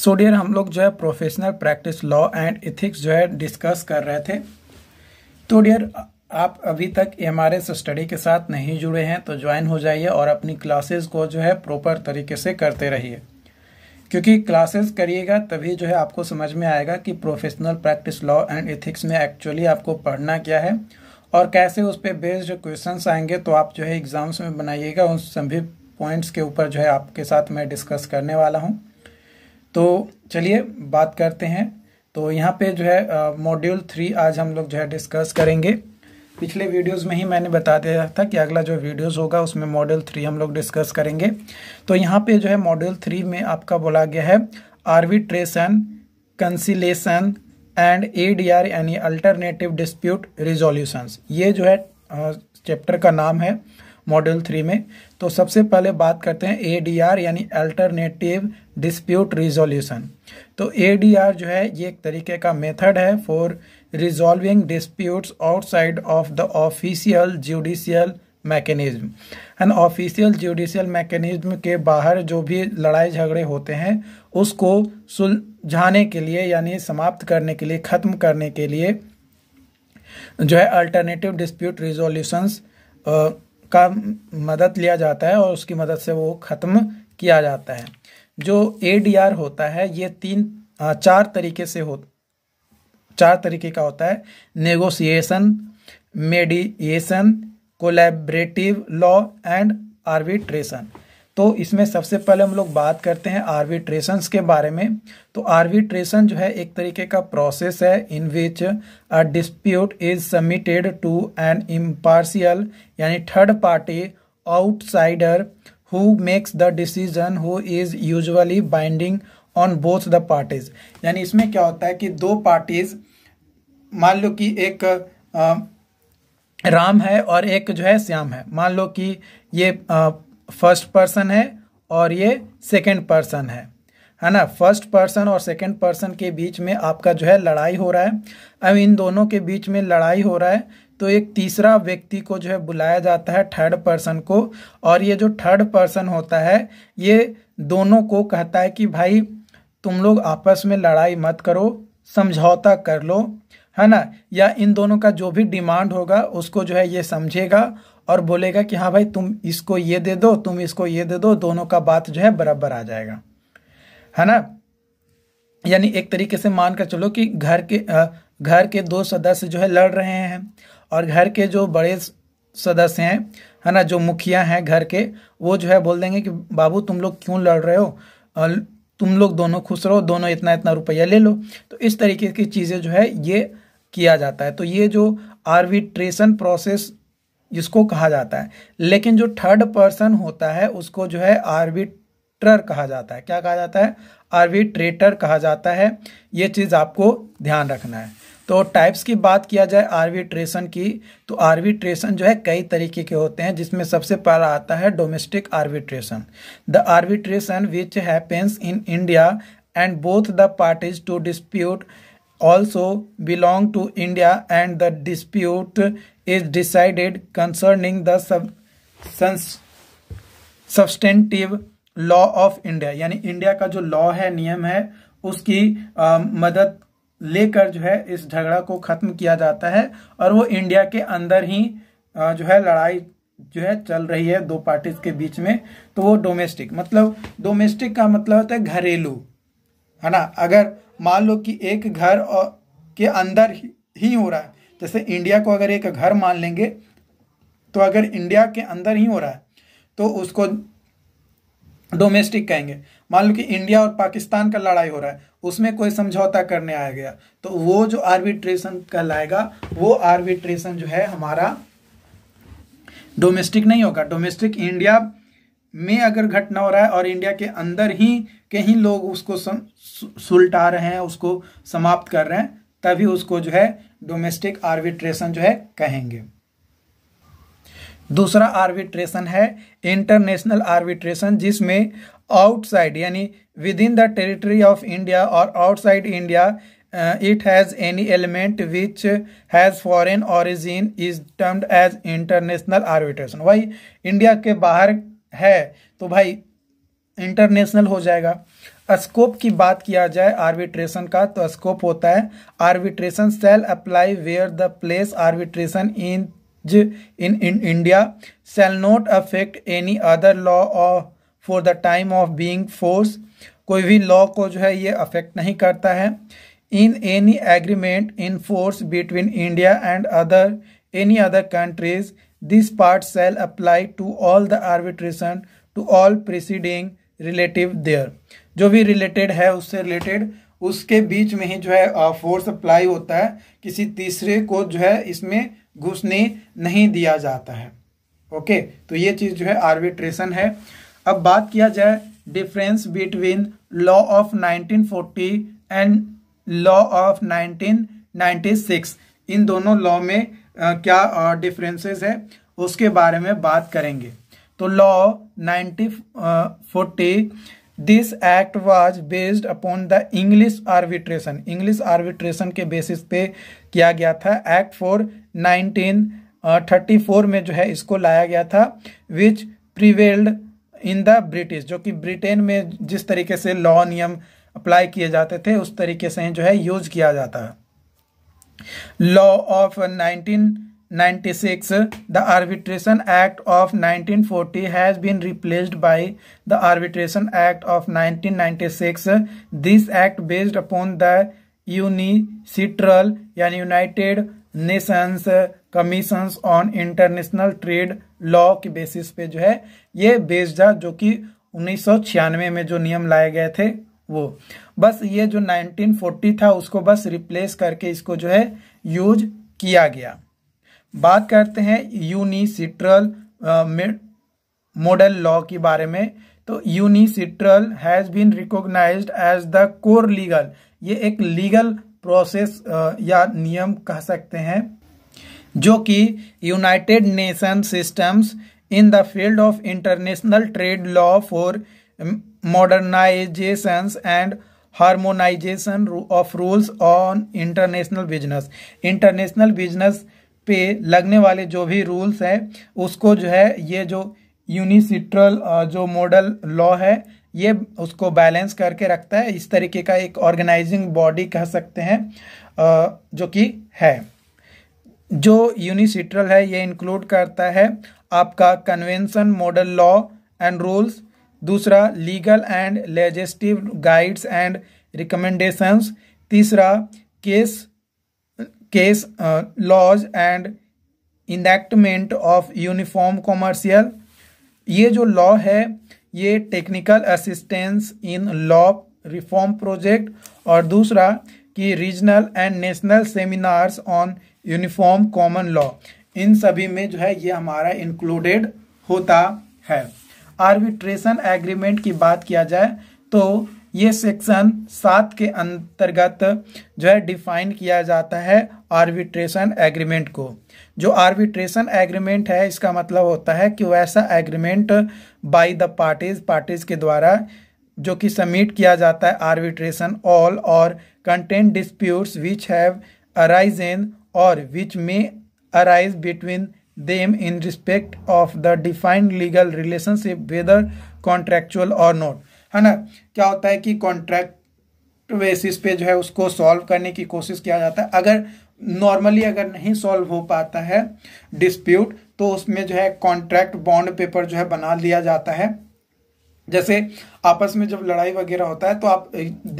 सो so dear हम लोग जो है professional practice law and ethics जो है डिस्कस कर रहे थे तो डियर आप अभी तक एम आर एस स्टडी के साथ नहीं जुड़े हैं तो ज्वाइन हो जाइए और अपनी क्लासेस को जो है प्रॉपर तरीके से करते रहिए क्योंकि क्लासेस करिएगा तभी जो है आपको समझ में आएगा कि professional practice law and ethics में एक्चुअली आपको पढ़ना क्या है और कैसे उस पर बेस्ड क्वेश्चन आएंगे तो आप जो है एग्ज़ाम्स में बनाइएगा उन सभी पॉइंट्स के ऊपर जो है आपके साथ मैं डिस्कस करने वाला हूँ तो चलिए बात करते हैं तो यहाँ पे जो है मॉड्यूल थ्री आज हम लोग जो है डिस्कस करेंगे पिछले वीडियोस में ही मैंने बता दिया था कि अगला जो वीडियोस होगा उसमें मॉड्यूल थ्री हम लोग डिस्कस करेंगे तो यहाँ पे जो है मॉड्यूल थ्री में आपका बोला गया है arbitration conciliation and A D R यानी अल्टरनेटिव डिस्प्यूट रिजोल्यूशंस ये जो है चैप्टर का नाम है मॉड्यूल थ्री में तो सबसे पहले बात करते हैं ए डी आर यानी अल्टरनेटिव डिस्प्यूट रिजोल्यूशन तो ए जो है ये एक तरीके का मेथड है for resolving disputes outside of the official judicial mechanism and official judicial mechanism के बाहर जो भी लड़ाई झगड़े होते हैं उसको सुलझाने के लिए यानी समाप्त करने के लिए ख़त्म करने के लिए जो है अल्टरनेटिव डिस्प्यूट रिजोल्यूशंस का मदद लिया जाता है और उसकी मदद से वो ख़त्म किया जाता है जो ए होता है ये तीन चार तरीके से हो चार तरीके का होता है negotiation mediation collaborative law and arbitration तो इसमें सबसे पहले हम लोग बात करते हैं आर्बिट्रेशंस के बारे में तो आर्बिट्रेशन जो है एक तरीके का प्रोसेस है in which a dispute is submitted to an impartial यानी third party outsider who makes the decision who is usually binding on both the parties यानी इसमें क्या होता है कि दो पार्टीज मान लो कि एक आ, राम है और एक जो है श्याम है मान लो कि ये फर्स्ट पर्सन है और ये सेकंड पर्सन है है ना फर्स्ट पर्सन और सेकंड पर्सन के बीच में आपका जो है लड़ाई हो रहा है अब इन दोनों के बीच में लड़ाई हो रहा है तो एक तीसरा व्यक्ति को जो है बुलाया जाता है थर्ड पर्सन को और ये जो थर्ड पर्सन होता है ये दोनों को कहता है कि भाई तुम लोग आपस में लड़ाई मत करो समझौता कर लो है ना या इन दोनों का जो भी डिमांड होगा उसको जो है ये समझेगा और बोलेगा कि हाँ भाई तुम इसको ये दे दो तुम इसको ये दे दो दोनों का बात जो है बराबर आ जाएगा है ना यानी एक तरीके से मान कर चलो कि घर के घर के दो सदस्य जो है लड़ रहे हैं और घर के जो बड़े सदस्य हैं है ना जो मुखिया हैं घर के वो जो है बोल देंगे कि बाबू तुम लोग क्यों लड़ रहे हो और तुम लोग दोनों खुश रहो दोनों इतना इतना रुपया ले लो तो इस तरीके की चीज़ें जो है ये किया जाता है तो ये जो आर्बिट्रेशन प्रोसेस जिसको कहा जाता है लेकिन जो थर्ड पर्सन होता है उसको जो है आर्बिट्रर कहा जाता है क्या कहा जाता है आर्बिट्रेटर कहा जाता है ये चीज़ आपको ध्यान रखना है तो टाइप्स की बात किया जाए आर्बिट्रेशन की तो आर्बिट्रेशन जो है कई तरीके के होते हैं जिसमें सबसे पहला आता है domestic arbitration the arbitration which happens in India and both the parties to dispute also belong to India and the dispute is decided concerning the substantive law of India यानी इंडिया का जो लॉ है नियम है उसकी आ, मदद लेकर जो है इस झगड़ा को खत्म किया जाता है और वो इंडिया के अंदर ही जो है लड़ाई जो है चल रही है दो पार्टीज के बीच में तो वो डोमेस्टिक मतलब डोमेस्टिक का मतलब होता है घरेलू है ना अगर मान लो कि एक घर और के अंदर ही हो रहा है जैसे इंडिया को अगर एक घर मान लेंगे तो अगर इंडिया के अंदर ही हो रहा है तो उसको डोमेस्टिक कहेंगे मान लो कि इंडिया और पाकिस्तान का लड़ाई हो रहा है उसमें कोई समझौता करने आया गया तो वो जो आर्बिट्रेशन कहलाएगा वो आर्बिट्रेशन जो है हमारा डोमेस्टिक नहीं होगा डोमेस्टिक इंडिया में अगर घटना हो रहा है और इंडिया के अंदर ही कहीं लोग उसको सुलटा रहे हैं उसको समाप्त कर रहे हैं तभी उसको जो है डोमेस्टिक आर्बिट्रेशन जो है कहेंगे दूसरा आर्बिट्रेशन है इंटरनेशनल आर्बिट्रेशन जिसमें आउटसाइड यानी within the territory of India और outside India it has any element which has foreign origin is termed as international arbitration वही इंडिया के बाहर है तो भाई इंटरनेशनल हो जाएगा स्कोप की बात किया जाए आर्बिट्रेशन का तो स्कोप होता है arbitration shall apply where the place arbitration in in India shall not affect any other law of for the time of being force कोई भी लॉ को जो है ये अफेक्ट नहीं करता है in any agreement in force between India and other any other countries this part shall apply to all the arbitration to all proceeding relative there जो भी रिलेटेड है उससे रिलेटेड उसके बीच में ही जो है फोर्स uh, अप्लाई होता है किसी तीसरे को जो है इसमें घुसने नहीं दिया जाता है ओके तो ये चीज़ जो है आर्बिट्रेशन है अब बात किया जाए difference between law of 1940 and law of 1996 इन दोनों लॉ में आ, क्या डिफरेंसेस है उसके बारे में बात करेंगे तो law 1940 this act was based upon the English arbitration English arbitration के बेसिस पे किया गया था एक्ट फोर 1934 में जो है इसको लाया गया था which prevailed in the British जो कि ब्रिटेन में जिस तरीके से लॉ नियम अप्लाई किए जाते थे उस तरीके से जो है यूज किया जाता है law of 1996 the arbitration act of 1940 has been replaced by the arbitration act of 1996 this act based upon the UNCITRAL यानी United Nations commissions on international trade law के बेसिस पे जो है ये बेस्ड था जो कि उन्नीस में जो नियम लाए गए थे वो बस ये जो 1940 था उसको बस रिप्लेस करके इसको जो है यूज किया गया बात करते हैं यूनिसिट्रल मॉडल लॉ के बारे में तो UNCITRAL has been recognised as the core legal ये एक लीगल प्रोसेस uh, या नियम कह सकते हैं जो कि United Nation systems in the field of international trade law for modernisations and harmonisation of rules on international business international business पे लगने वाले जो भी रूल्स हैं उसको जो है ये जो यूनिसिट्रल uh, जो मॉडल लॉ है ये उसको बैलेंस करके रखता है इस तरीके का एक ऑर्गेनाइजिंग बॉडी कह सकते हैं जो कि है जो यूनिसिट्रल है ये इंक्लूड करता है आपका convention model law and rules दूसरा legal and legislative guides and recommendations तीसरा case case laws and enactment of uniform commercial ये जो लॉ है ये technical assistance in law reform project और दूसरा कि regional and national seminars on uniform common law इन सभी में जो है ये हमारा इंक्लूडेड होता है आर्बिट्रेशन एग्रीमेंट की बात किया जाए तो ये सेक्शन सात के अंतर्गत जो है डिफाइन किया जाता है आर्बिट्रेशन एग्रीमेंट को जो आर्बिट्रेशन एग्रीमेंट है इसका मतलब होता है कि वैसा agreement by the parties parties के द्वारा जो कि सबमिट किया जाता है आर्बिट्रेशन ऑल और content disputes which have arise in और which may arise between them in respect of the defined legal relationship whether contractual और नोट है ना क्या होता है कि कॉन्ट्रैक्ट बेसिस पे जो है उसको सॉल्व करने की कोशिश किया जाता है अगर नॉर्मली अगर नहीं सॉल्व हो पाता है डिस्प्यूट तो उसमें जो है कॉन्ट्रैक्ट बॉन्ड पेपर जो है बना लिया जाता है जैसे आपस में जब लड़ाई वगैरह होता है तो आप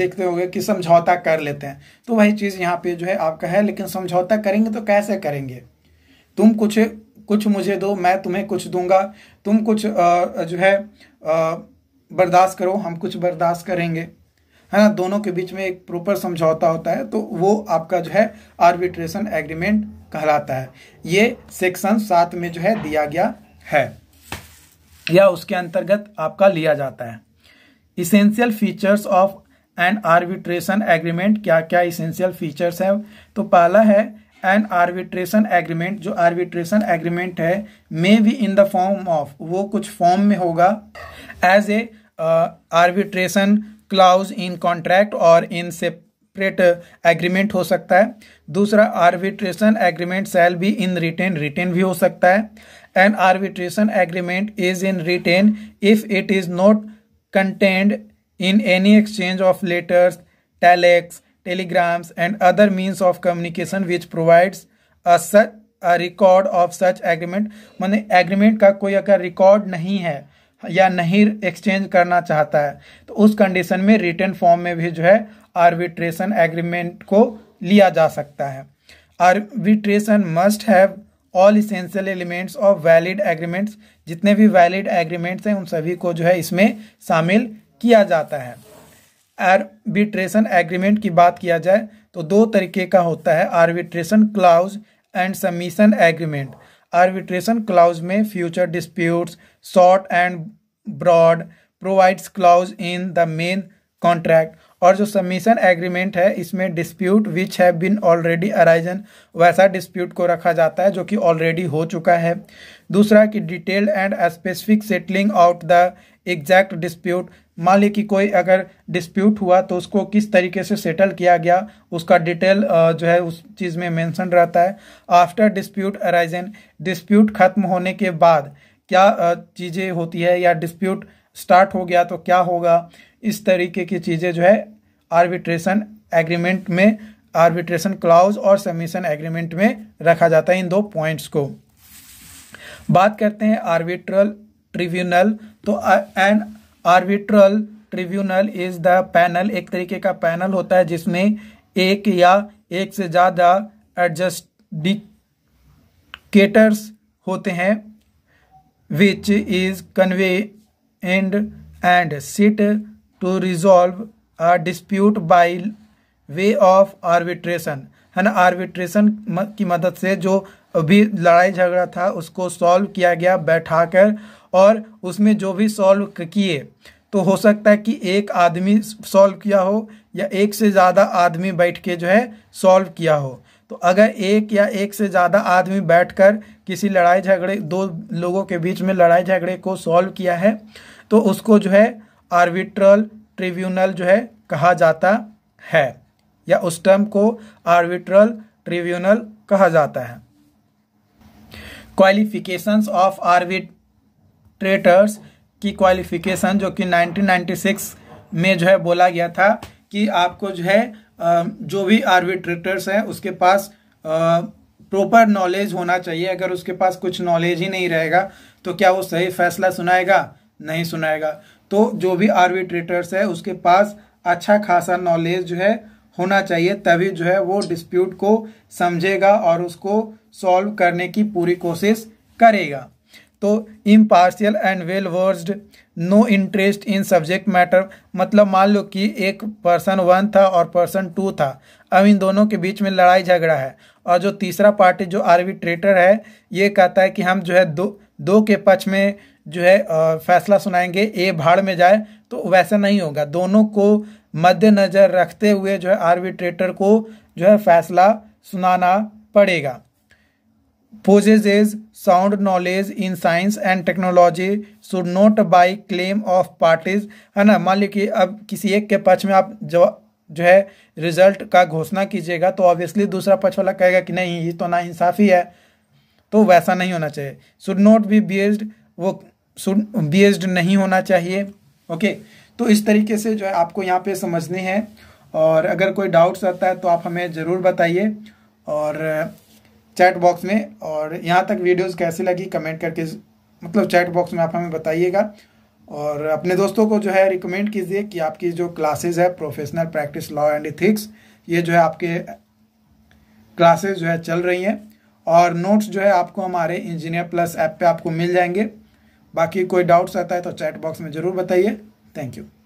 देखते होंगे कि समझौता कर लेते हैं तो वही चीज़ यहाँ पे जो है आपका है लेकिन समझौता करेंगे तो कैसे करेंगे तुम कुछ कुछ मुझे दो मैं तुम्हें कुछ दूंगा तुम कुछ आ, जो है बर्दाश्त करो हम कुछ बर्दाश्त करेंगे है ना दोनों के बीच में एक प्रॉपर समझौता होता है तो वो आपका जो है आर्बिट्रेशन एग्रीमेंट कहलाता है ये सेक्शन सात में जो है दिया गया है या उसके अंतर्गत आपका लिया जाता है essential features of an arbitration agreement क्या क्या इसेंशियल फीचर्स है तो पहला है एन आर्बिट्रेशन एग्रीमेंट जो आर्बिट्रेशन एग्रीमेंट है may be in the form of वो कुछ फॉर्म में होगा as a arbitration clause in contract और इन सेपरेट एग्रीमेंट हो सकता है दूसरा आर्बिट्रेशन एग्रीमेंट सेल भी इन रिटेन रिटेन भी हो सकता है an arbitration agreement is in written if it is not contained in any exchange of letters telex telegrams and other means of communication which provides a such a record मैंने agreement का कोई अगर record नहीं है या नहीं exchange करना चाहता है तो उस कंडीशन में रिटर्न फॉर्म में भी जो है आर्बिट्रेशन एग्रीमेंट को लिया जा सकता है arbitration must have all essential elements of valid agreements जितने भी वैलिड एग्रीमेंट्स हैं उन सभी को जो है इसमें शामिल किया जाता है आर्बिट्रेशन एग्रीमेंट की बात किया जाए तो दो तरीके का होता है arbitration clause and submission agreement arbitration clause में future disputes short and broad provides clause in the main contract और जो सबमिशन एग्रीमेंट है इसमें dispute which have been already arisen वैसा डिस्प्यूट को रखा जाता है जो कि ऑलरेडी हो चुका है दूसरा कि detailed and specific settling out the exact dispute मान ली कि कोई अगर डिस्प्यूट हुआ तो उसको किस तरीके से सेटल किया गया उसका डिटेल जो है उस चीज़ में मेंशन रहता है आफ्टर डिस्प्यूट अराइजन डिस्प्यूट खत्म होने के बाद क्या चीज़ें होती है या डिस्प्यूट स्टार्ट हो गया तो क्या होगा इस तरीके की चीज़ें जो है आर्बिट्रेशन एग्रीमेंट में आर्बिट्रेशन क्लाउज और सबमिशन एग्रीमेंट में रखा जाता है इन दो पॉइंट्स को बात करते हैं आर्बिट्रल ट्रिब्यूनल तो and arbitral tribunal is the panel एक तरीके का पैनल होता है जिसमें एक या एक से ज़्यादा एडजस्टिकेटर्स होते हैं which is convene and and sit to resolve a dispute by way of arbitration है ना आर्बिट्रेशन की मदद से जो अभी लड़ाई झगड़ा था उसको सॉल्व किया गया बैठाकर और उसमें जो भी सॉल्व किए तो हो सकता है कि एक आदमी सॉल्व किया हो या एक से ज़्यादा आदमी बैठ के जो है सॉल्व किया हो तो अगर एक या एक से ज़्यादा आदमी बैठकर किसी लड़ाई झगड़े दो लोगों के बीच में लड़ाई झगड़े को सॉल्व किया है तो उसको जो है आर्बिट्रल ट्रिब्यूनल जो है कहा जाता है या उस टर्म को आर्बिट्रल ट्रिब्यूनल कहा जाता है क्वालिफिकेशंस ऑफ आर्बिट ट्रेटर्स की क्वालिफिकेशन जो कि 1996 में जो है बोला गया था कि आपको जो है जो भी आर्बिट्रेटर्स हैं उसके पास प्रॉपर नॉलेज होना चाहिए अगर उसके पास कुछ नॉलेज ही नहीं रहेगा तो क्या वो सही फैसला सुनाएगा नहीं सुनाएगा तो जो भी आर्बिट्रेटर्स है उसके पास अच्छा खासा नॉलेज जो है होना चाहिए तभी जो है वो डिस्प्यूट को समझेगा और उसको सॉल्व करने की पूरी कोशिश करेगा तो impartial and well versed no interest in subject matter मतलब मान लो कि एक पर्सन वन था और पर्सन टू था अब इन दोनों के बीच में लड़ाई झगड़ा है और जो तीसरा पार्टी जो आर्बिट्रेटर है ये कहता है कि हम जो है दो दो के पक्ष में जो है फैसला सुनाएंगे ए भाड़ में जाए तो वैसा नहीं होगा दोनों को मद्देनज़र रखते हुए जो है आर्बिट्रेटर को जो है फैसला सुनाना पड़ेगा possesses sound knowledge in science and technology should not by claim of parties है ना मान लीजिए अब किसी एक के पक्ष में आप जो जो है रिजल्ट का घोषणा कीजिएगा तो ऑब्वियसली दूसरा पक्ष वाला कहेगा कि नहीं ये तो ना इंसाफी है तो वैसा नहीं होना चाहिए शुड नॉट बी बेस्ड वो शुड बेस्ड नहीं होना चाहिए ओके okay? तो इस तरीके से जो है आपको यहाँ पे समझनी है और अगर कोई डाउट्स आता है तो आप हमें ज़रूर बताइए और चैट बॉक्स में और यहाँ तक वीडियोस कैसी लगी कमेंट करके मतलब चैट बॉक्स में आप हमें बताइएगा और अपने दोस्तों को जो है रिकमेंड कीजिए कि आपकी जो क्लासेस है professional practice law and ethics ये जो है आपके क्लासेस जो है चल रही हैं और नोट्स जो है आपको हमारे इंजीनियर प्लस ऐप पर आपको मिल जाएंगे बाकी कोई डाउट्स आता है तो चैट बॉक्स में ज़रूर बताइए थैंक यू